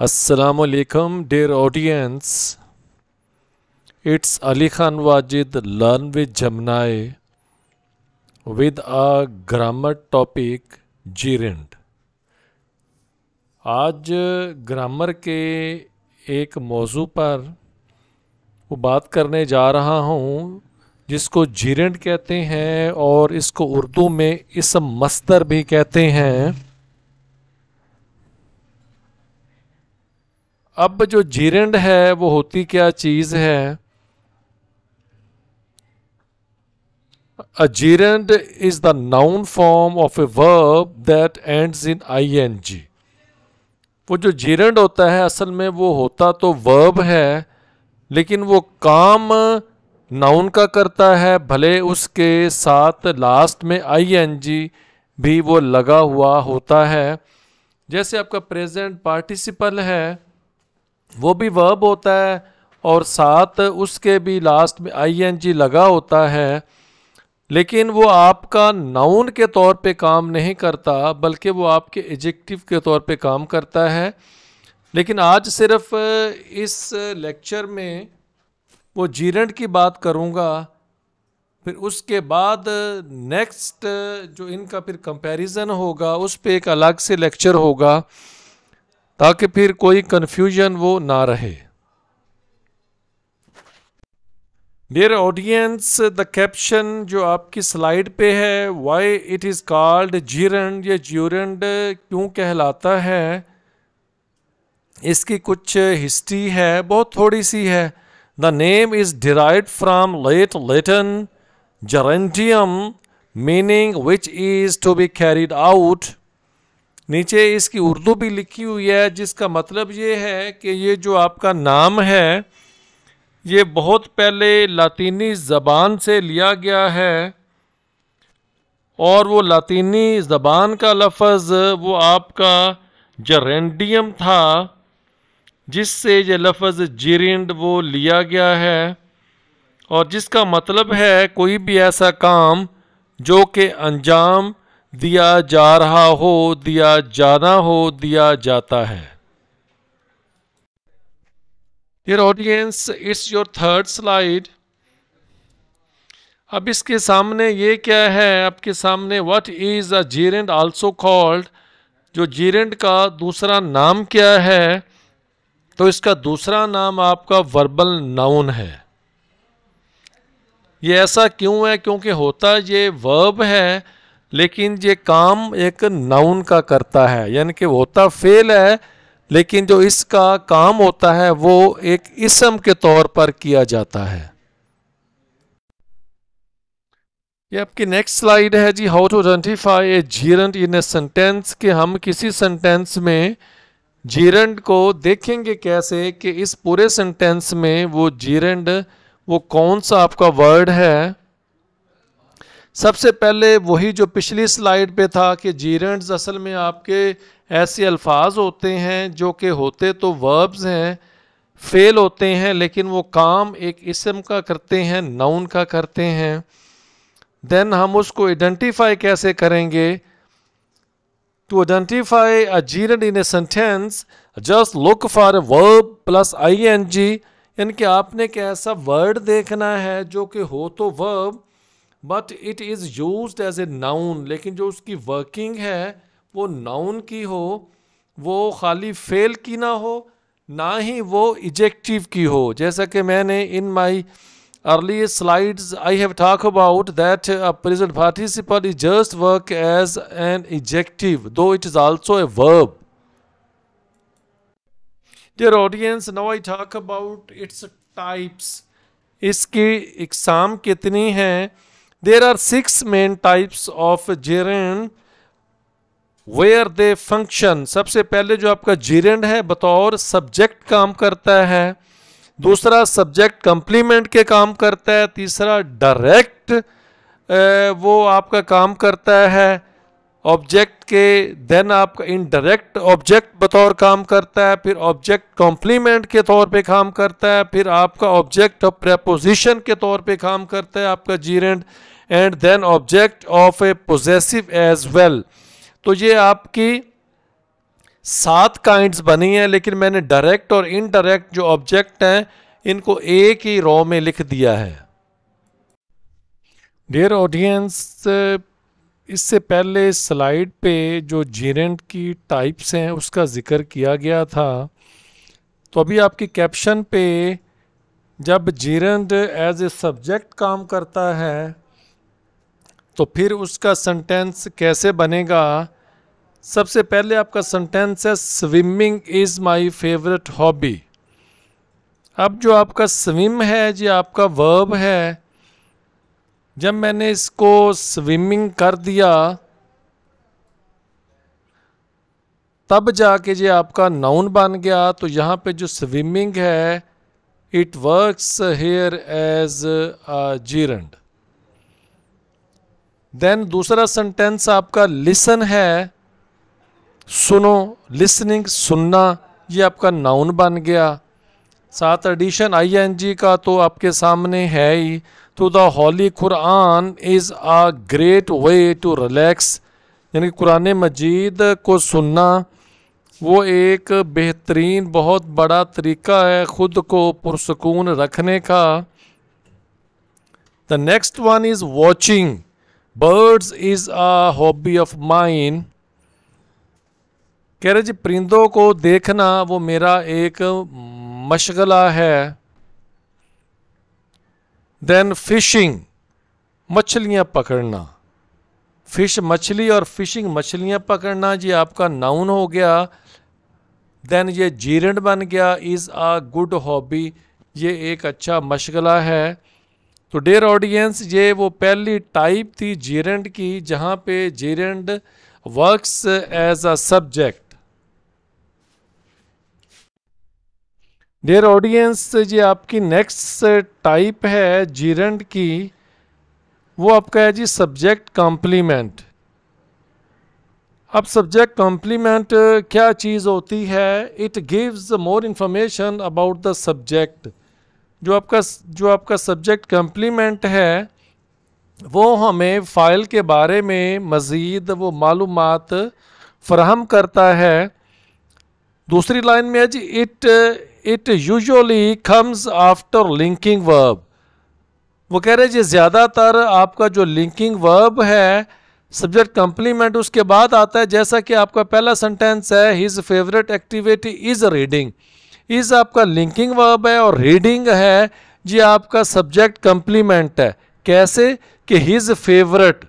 Assalamualaikum, dear audience. It's Ali Khan Wajid Learn with Jamnai with a grammar topic gerund. आज grammar के एक मौजू पर वो बात करने जा रहा हूँ जिसको जीरेंड कहते हैं और इसको उर्दू में इसम मस्तर भी कहते हैं अब जो जीरेंड है वो होती क्या चीज़ है is the noun form of a verb that verb in I N G वो जो जीरेंड होता है असल में वो होता तो वर्ब है लेकिन वो काम नाउन का करता है भले उसके साथ लास्ट में आई एन जी भी वो लगा हुआ होता है जैसे आपका प्रेजेंट पार्टिसिपल है वो भी वर्ब होता है और साथ उसके भी लास्ट में आईएनजी लगा होता है लेकिन वो आपका नाउन के तौर पे काम नहीं करता बल्कि वो आपके एजेक्टिव के तौर पे काम करता है लेकिन आज सिर्फ इस लेक्चर में वो जीरेंट की बात करूँगा फिर उसके बाद नेक्स्ट जो इनका फिर कंपैरिजन होगा उस पर एक अलग से लेक्चर होगा ताकि फिर कोई कन्फ्यूजन वो ना रहे डियर ऑडियंस द कैप्शन जो आपकी स्लाइड पे है why it is called gerund या ज्यूरेंड क्यों कहलाता है इसकी कुछ हिस्ट्री है बहुत थोड़ी सी है the name is derived from late Latin gerundium meaning which is to be carried out नीचे इसकी उर्दू भी लिखी हुई है जिसका मतलब ये है कि ये जो आपका नाम है ये बहुत पहले लातीनी ज़बान से लिया गया है और वो लातीनी ज़बान का लफज वो आपका जरेंडियम था जिससे ये लफज जिरिंड वो लिया गया है और जिसका मतलब है कोई भी ऐसा काम जो कि अंजाम दिया जा रहा हो दिया जाना हो दिया जाता है dear audience it's your third slide अब इसके सामने ये क्या है आपके सामने what is a gerund also called जो जीरेंट का दूसरा नाम क्या है तो इसका दूसरा नाम आपका वर्बल नाउन है ये ऐसा क्यों है क्योंकि होता ये वर्ब है लेकिन ये काम एक नाउन का करता है यानी कि होता फेल है लेकिन जो इसका काम होता है वो एक इसम के तौर पर किया जाता है ये आपकी नेक्स्ट स्लाइड है जी how to identify a gerund in a sentence कि हम किसी सेंटेंस में जीरंट को देखेंगे कैसे कि इस पूरे सेंटेंस में वो जीरंट वो कौन सा आपका वर्ड है सबसे पहले वही जो पिछली स्लाइड पे था कि जीरेंट्स असल में आपके ऐसे अल्फाज होते हैं जो कि होते तो वर्ब्स हैं फेल होते हैं लेकिन वो काम एक इसम का करते हैं नाउन का करते हैं देन हम उसको आइडेंटिफाई कैसे करेंगे to identify a gerund in a sentence just look for verb plus I N G यानी कि आपने एक ऐसा वर्ड देखना है जो कि हो तो verb but it is use as a noun लेकिन जो उसकी वर्किंग है वो नाउन की हो वो खाली फेल की ना हो ना ही वो इजेक्टिव की हो जैसा कि मैंने in my early slides I have talk about that present participle is just work as an adjective though it is also a verb dear audience now I talk about its types इसकी इकसाम कितनी हैं There are six main types of gerund where they function सबसे पहले जो आपका जीरेंड है बतौर सब्जेक्ट काम करता है दूसरा सब्जेक्ट कंप्लीमेंट के काम करता है तीसरा डायरेक्ट वो आपका काम करता है ऑब्जेक्ट के देन आपका इनडायरेक्ट ऑब्जेक्ट बतौर काम करता है फिर ऑब्जेक्ट कॉम्प्लीमेंट के तौर पे काम करता है फिर आपका ऑब्जेक्ट ऑफ प्रेपोजिशन के तौर पे काम करता है आपका gerund and then object of a possessive as well तो ये आपकी सात काइंड्स बनी हैं लेकिन मैंने डायरेक्ट और इनडायरेक्ट जो ऑब्जेक्ट हैं इनको एक ही रॉ में लिख दिया है डियर ऑडियंस इससे पहले स्लाइड पे जो जीरेंट की टाइप्स हैं उसका ज़िक्र किया गया था तो अभी आपकी कैप्शन पे जब जीरेंट एज ए सब्जेक्ट काम करता है तो फिर उसका सेंटेंस कैसे बनेगा सबसे पहले आपका सेंटेंस है swimming is my favourite hobby अब जो आपका स्विम है जी आपका वर्ब है जब मैंने इसको स्विमिंग कर दिया तब जाके जी आपका नाउन बन गया तो यहाँ पे जो स्विमिंग है it works here as gerund then दूसरा सेंटेंस आपका लिसन है सुनो लिसनिंग सुनना ये आपका नाउन बन गया साथ एडिशन आईएनजी का तो आपके सामने है ही तो the holy Quran is a great way to relax यानी कुरान मजीद को सुनना वो एक बेहतरीन बहुत बड़ा तरीका है ख़ुद को पुरसकून रखने का the next one is watching birds is a hobby of mine कह रहे जी परिंदों को देखना वो मेरा एक मशगला है देन फिशिंग मछलियाँ पकड़ना फिश मछली और फिशिंग मछलियाँ पकड़ना ये आपका नाउन हो गया देन ये जीरण बन गया इज़ आ गुड हॉबी ये एक अच्छा मशगला है तो डेयर ऑडियंस ये वो पहली टाइप थी जीरेंड की जहाँ पे gerund works as a subject dear audience ये आपकी नेक्स्ट टाइप है जीरेंड की वो आपका है जी सब्जेक्ट कॉम्प्लीमेंट अब सब्जेक्ट कॉम्प्लीमेंट क्या चीज़ होती है it gives more information about the subject जो आपका जो आपका सब्जेक्ट कम्प्लीमेंट है वो हमें फ़ाइल के बारे में मज़ीद वो मालूम फ्राहम करता है दूसरी लाइन में है जी it it usually comes after linking verb वो कह रहे हैं जी ज़्यादातर आपका जो लिंकिंग वर्ब है सब्जेक्ट कम्प्लीमेंट उसके बाद आता है जैसा कि आपका पहला सेंटेंस है his favourite activity is reading is आपका लिंकिंग वर्ब है और रीडिंग है जी आपका सब्जेक्ट कंप्लीमेंट है कैसे कि हिज फेवरेट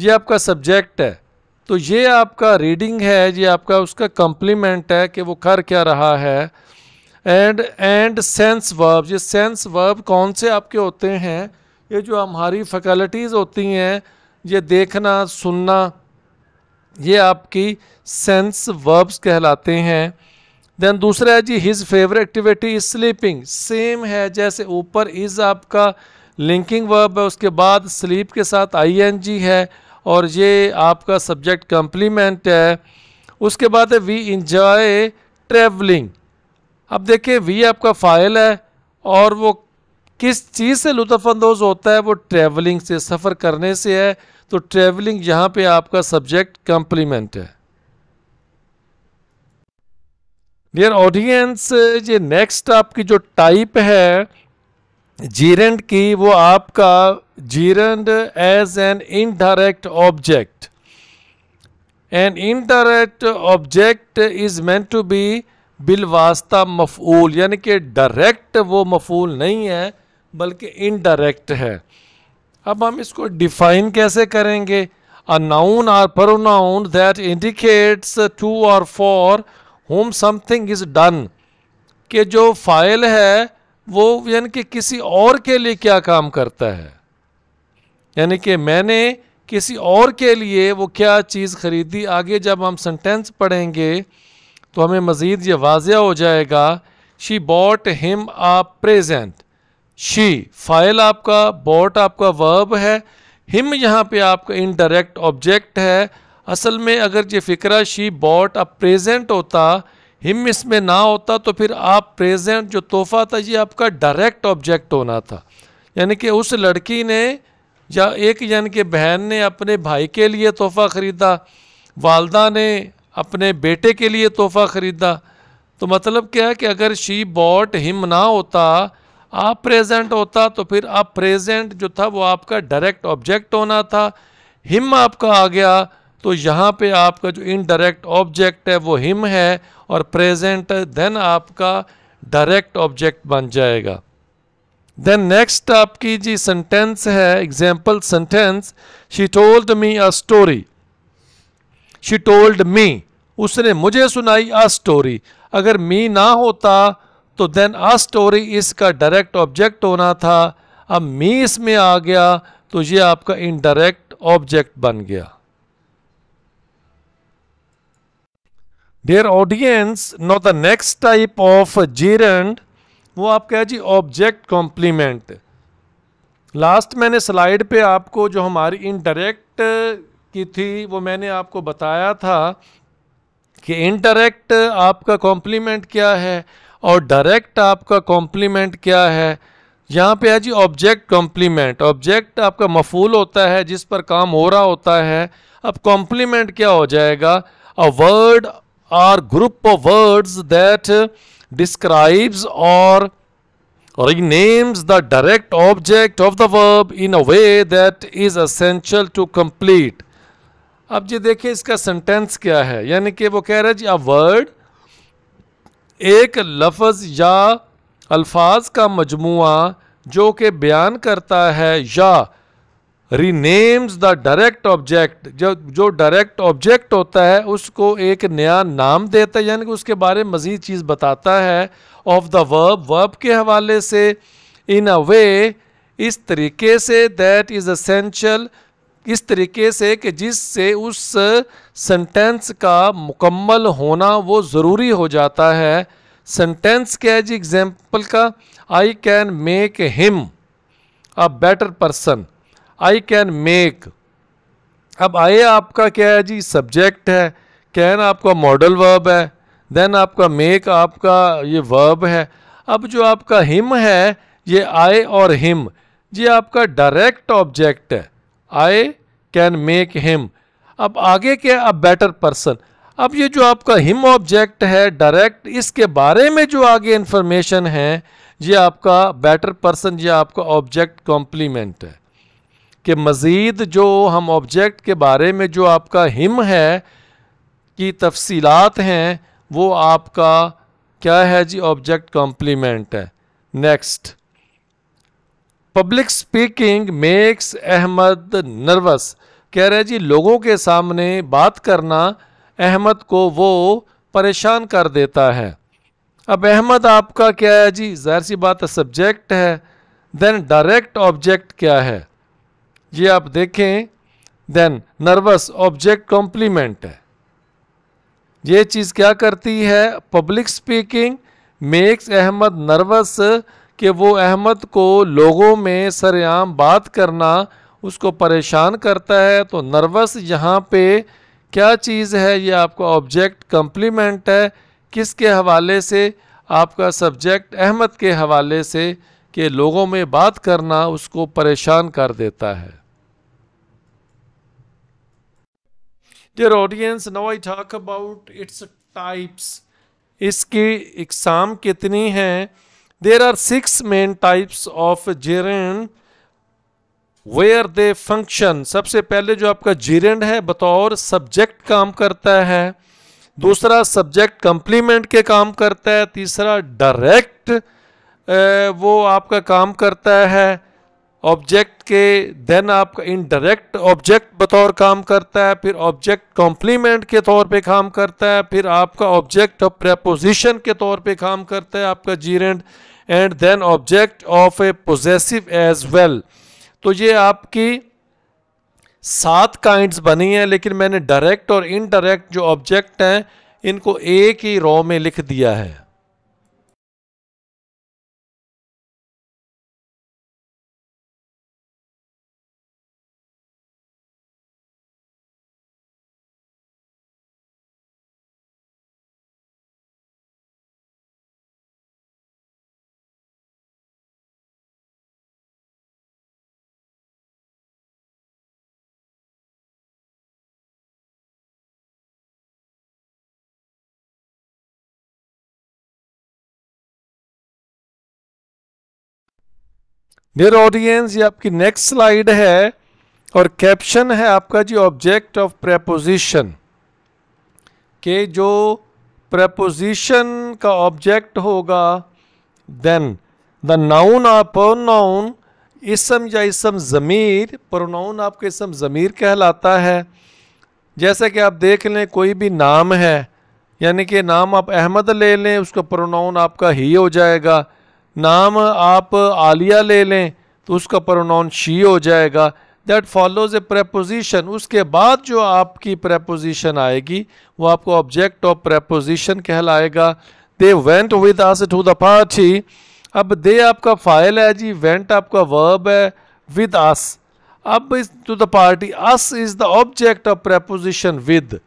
ये आपका सब्जेक्ट है तो ये आपका रीडिंग है ये आपका उसका कंप्लीमेंट है कि वो कर क्या रहा है एंड एंड सेंस वर्ब ये सेंस वर्ब कौन से आपके होते हैं ये जो हमारी फैकल्टीज़ होती हैं ये देखना सुनना ये आपकी सेंस वर्ब्स कहलाते हैं देन दूसरा है जी his favourite activity is sleeping same है जैसे ऊपर इज आपका लिंकिंग वर्ब है उसके बाद स्लीप के साथ आईएनजी है और ये आपका सब्जेक्ट कम्प्लीमेंट है उसके बाद है वी इंजॉय ट्रेवलिंग अब देखिए वी आपका फ़ाइल है और वो किस चीज़ से लुफानंदोज़ होता है वो ट्रैवलिंग से सफ़र करने से है तो ट्रैवलिंग यहाँ पे आपका सब्जेक्ट कम्प्लीमेंट है डियर ऑडियंस ये नेक्स्ट आपकी जो टाइप है जीरेंड की वो आपका gerund as an indirect object an indirect object is meant to be बिलवास्ता मफूल यानी कि डायरेक्ट वो मफूल नहीं है बल्कि इनडायरेक्ट है अब हम इसको डिफाइन कैसे करेंगे a noun or pronoun that indicates to or for whom something is done कि जो फाइल है वो यानी कि किसी और के लिए क्या काम करता है यानी कि मैंने किसी और के लिए वो क्या चीज़ ख़रीदी आगे जब हम सेंटेंस पढ़ेंगे तो हमें मज़ीद ये वाजह हो जाएगा she bought him a present she फाइल आपका बॉट आपका वर्ब है हिम यहाँ पे आपका इनडायरेक्ट ऑब्जेक्ट है असल में अगर ये फ़िक्रा शी बॉट अब प्रेजेंट होता हिम इसमें ना होता तो फिर आप प्रेजेंट जो तोहफ़ा था ये आपका डायरेक्ट ऑब्जेक्ट होना था यानी कि उस लड़की ने या एक यानी कि बहन ने अपने भाई के लिए तोहफ़ा ख़रीदा वालदा ने अपने बेटे के लिए तोहफ़ा ख़रीदा तो मतलब क्या है कि अगर शी बॉट हिम ना होता आप प्रेजेंट होता तो फिर आप प्रेजेंट जो था वो आपका डायरेक्ट ऑब्जेक्ट होना था हिम आपका आ गया तो यहाँ पे आपका जो इनडायरेक्ट ऑब्जेक्ट है वो हिम है और प्रेजेंट देन आपका डायरेक्ट ऑब्जेक्ट बन जाएगा देन नेक्स्ट आपकी जी सेंटेंस है example sentence she told me a story she told me उसने मुझे सुनाई अ स्टोरी अगर मी ना होता तो देन अ स्टोरी इसका डायरेक्ट ऑब्जेक्ट होना था अब मी इसमें आ गया तो ये आपका इनडायरेक्ट ऑब्जेक्ट बन गया dear audience now the next type of gerund वो आपका है जी ऑब्जेक्ट कॉम्प्लीमेंट लास्ट मैंने स्लाइड पे आपको जो हमारी इनडायरेक्ट की थी वो मैंने आपको बताया था कि इनडायरेक्ट आपका कॉम्प्लीमेंट क्या है और डायरेक्ट आपका कॉम्प्लीमेंट क्या है यहाँ पे है जी ऑब्जेक्ट कॉम्प्लीमेंट ऑब्जेक्ट आपका मफूल होता है जिस पर काम हो रहा होता है अब कॉम्प्लीमेंट क्या हो जाएगा a word or group of words that describes or renames the direct object of the verb in a way that is essential to complete अब जी देखिए इसका सेंटेंस क्या है यानी कि वो कह रहे जी अ वर्ड एक लफज या अल्फाज का मजमू जो कि बयान करता है या रीनेम्स द डायरेक्ट ऑब्जेक्ट जो जो डायरेक्ट ऑब्जेक्ट होता है उसको एक नया नाम देता है यानी कि उसके बारे में मज़ीद चीज़ बताता है ऑफ द वर्ब वर्ब के हवाले से इन अ वे इस तरीके से दैट इज़ असेंशल इस तरीके से कि जिससे उस सेंटेंस का मुकम्मल होना वो ज़रूरी हो जाता है सेंटेंस क्या है जी एग्ज़ाम्पल का I can make him a better person I can make अब आए आपका क्या है जी सब्जेक्ट है कैन आपका मॉडल वर्ब है देन आपका मेक आपका ये वर्ब है अब जो आपका हिम है ये आए और हिम ये आपका डायरेक्ट ऑब्जेक्ट है आए कैन मेक हिम अब आगे क्या अब बेटर पर्सन अब ये जो आपका हिम ऑब्जेक्ट है डायरेक्ट इसके बारे में जो आगे इन्फॉर्मेशन है ये आपका बेटर पर्सन ये आपका ऑब्जेक्ट कॉम्प्लीमेंट है कि मज़ीद जो हम ऑब्जेक्ट के बारे में जो आपका हिम है कि तफसीलात हैं वो आपका क्या है जी ऑब्जेक्ट कॉम्प्लीमेंट है next public speaking makes Ahmed nervous कह रहे जी लोगों के सामने बात करना अहमद को वो परेशान कर देता है अब अहमद आपका क्या है जी ज़ाहिर सी बात सब्जेक्ट है देन डायरेक्ट ऑब्जेक्ट क्या है ये आप देखें देन नर्वस ऑब्जेक्ट कॉम्प्लीमेंट है ये चीज़ क्या करती है public speaking makes Ahmed nervous कि वो अहमद को लोगों में सरेआम बात करना उसको परेशान करता है तो नर्वस यहाँ पे क्या चीज़ है ये आपका ऑब्जेक्ट कम्प्लीमेंट है किसके हवाले से आपका सब्जेक्ट अहमद के हवाले से कि लोगों में बात करना उसको परेशान कर देता है dear audience now I talk about its types इसके इकसाम कितनी हैं there are six main types of gerund where they function सबसे पहले जो आपका जीरेंड है बतौर सब्जेक्ट काम करता है दूसरा सब्जेक्ट कंप्लीमेंट के काम करता है तीसरा डायरेक्ट वो आपका काम करता है ऑब्जेक्ट के देन आपका इनडायरेक्ट ऑब्जेक्ट बतौर काम करता है फिर ऑब्जेक्ट कॉम्प्लीमेंट के तौर पे काम करता है फिर आपका ऑब्जेक्ट ऑफ प्रेपोजिशन के तौर पे काम करता है आपका and and then object of a possessive as well तो ये आपकी सात काइंड्स बनी हैं लेकिन मैंने डायरेक्ट और इनडायरेक्ट जो ऑब्जेक्ट हैं इनको एक ही रॉ में लिख दिया है डियर ऑडियंस ये आपकी नेक्स्ट स्लाइड है और कैप्शन है आपका जी ऑब्जेक्ट ऑफ प्रेपोजिशन के जो प्रेपोजिशन का ऑब्जेक्ट होगा then the noun or pronoun इसम या इसम ज़मीर प्रोनाउन आपके इसम ज़मीर कहलाता है जैसे कि आप देख लें कोई भी नाम है यानी कि नाम आप अहमद ले लें उसका प्रोनाउन आपका ही हो जाएगा नाम आप आलिया ले लें तो उसका प्रोनाउन शी हो जाएगा दैट फॉलोज ए प्रपोजिशन उसके बाद जो आपकी प्रपोजिशन आएगी वो आपको ऑब्जेक्ट ऑफ प्रपोजिशन कहलाएगा they went with us to the party अब दे आपका फाइल है जी वेंट आपका वर्ब है विद आस अब is to the party us is the object of preposition with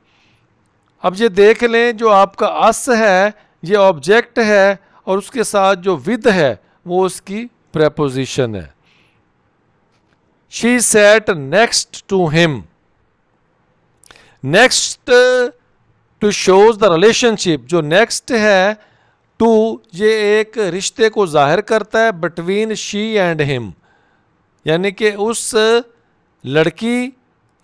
अब ये देख लें जो आपका अस है ये ऑब्जेक्ट है और उसके साथ जो विद है वो उसकी प्रपोजिशन है she sat next to him next to shows the relationship जो नेक्स्ट है टू ये एक रिश्ते को जाहिर करता है बिटवीन शी एंड हिम यानी कि उस लड़की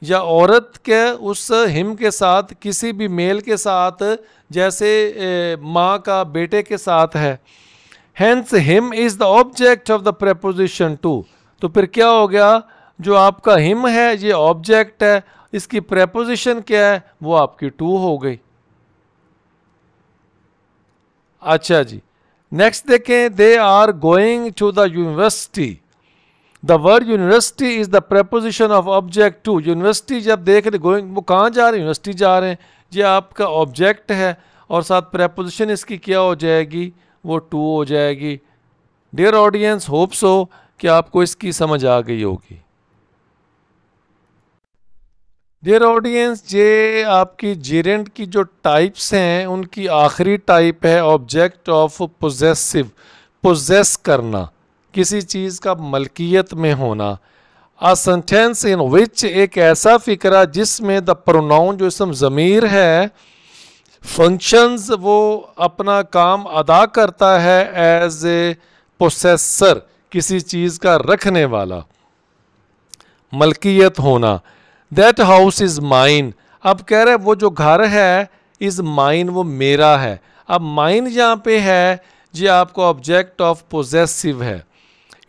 या औरत के उस हिम के साथ किसी भी मेल के साथ जैसे माँ का बेटे के साथ है hence him is the object of the preposition to तो फिर क्या हो गया जो आपका हिम है ये ऑब्जेक्ट है इसकी प्रपोजिशन क्या है वो आपकी टू हो गई अच्छा जी नेक्स्ट देखें they are going to the university the word university is the preposition of object to university जब देख रहे गोइंग वो कहाँ जा रहे हैं यूनिवर्सिटी जा रहे हैं ये आपका ऑब्जेक्ट है और साथ प्रपोजिशन इसकी क्या हो जाएगी वो टू हो जाएगी डियर ऑडियंस होप्स हो कि आपको इसकी समझ आ गई होगी डियर ऑडियंस ये आपकी जीरेंट की जो टाइप्स हैं उनकी आखिरी टाइप है ऑब्जेक्ट ऑफ पोजेसिव पोजेस करना किसी चीज़ का मलकियत में होना अ सेंटेंस इन विच एक ऐसा फ़िक्रा जिसमें द प्रोनाउन जो इसम ज़मीर है फंक्शंस वो अपना काम अदा करता है एज ए प्रोसेसर किसी चीज़ का रखने वाला मलकियत होना दैट हाउस इज़ माइन अब कह रहे वो जो घर है इज़ माइन वो मेरा है अब माइन यहाँ पे है जी आपको ऑब्जेक्ट ऑफ पोजेसिव है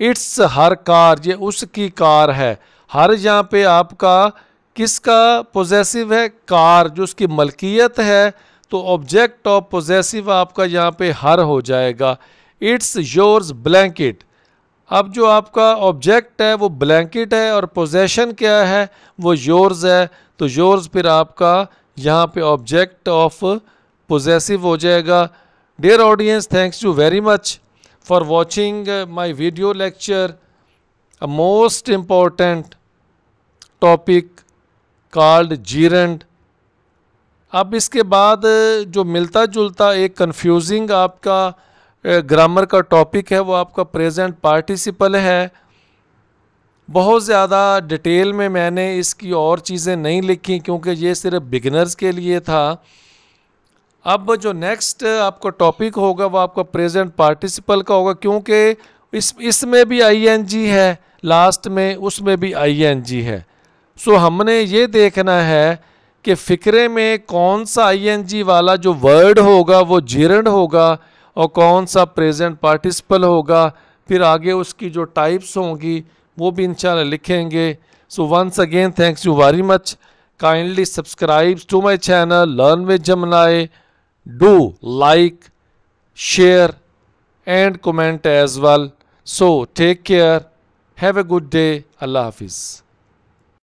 इट्स हर कार ये उसकी कार है हर यहाँ पे आपका किसका पोजेसिव है कार जो उसकी मलकियत है तो ऑब्जेक्ट ऑफ पोजेसिव आपका यहाँ पे हर हो जाएगा इट्स योर्स ब्लैंकेट अब जो आपका ऑब्जेक्ट है वो ब्लैंकेट है और पोजेशन क्या है वो योर्स है तो योर्स फिर आपका यहाँ पे ऑब्जेक्ट ऑफ पोजेसिव हो जाएगा dear audience thanks you very much for watching uh, my video lecture a most important topic called gerund अब इसके बाद uh, जो मिलता जुलता एक कंफ्यूजिंग आपका ग्रामर uh, का टॉपिक है वो आपका प्रेजेंट पार्टिसिपल है बहुत ज़्यादा डिटेल में मैंने इसकी और चीज़ें नहीं लिखी क्योंकि ये सिर्फ बिगनर्स के लिए था अब जो नेक्स्ट आपका टॉपिक होगा वो आपका प्रेजेंट पार्टिसिपल का होगा क्योंकि इस इसमें भी आईएनजी है लास्ट में उसमें भी आईएनजी है सो हमने ये देखना है कि फ़िक्रे में कौन सा आईएनजी वाला जो वर्ड होगा वो जीरण होगा और कौन सा प्रेजेंट पार्टिसिपल होगा फिर आगे उसकी जो टाइप्स होंगी वो भी इंशाल्लाह लिखेंगे so once again thanks you very much kindly subscribe to my channel learn with जमनाए do like share and comment as well so take care have a good day allah hafiz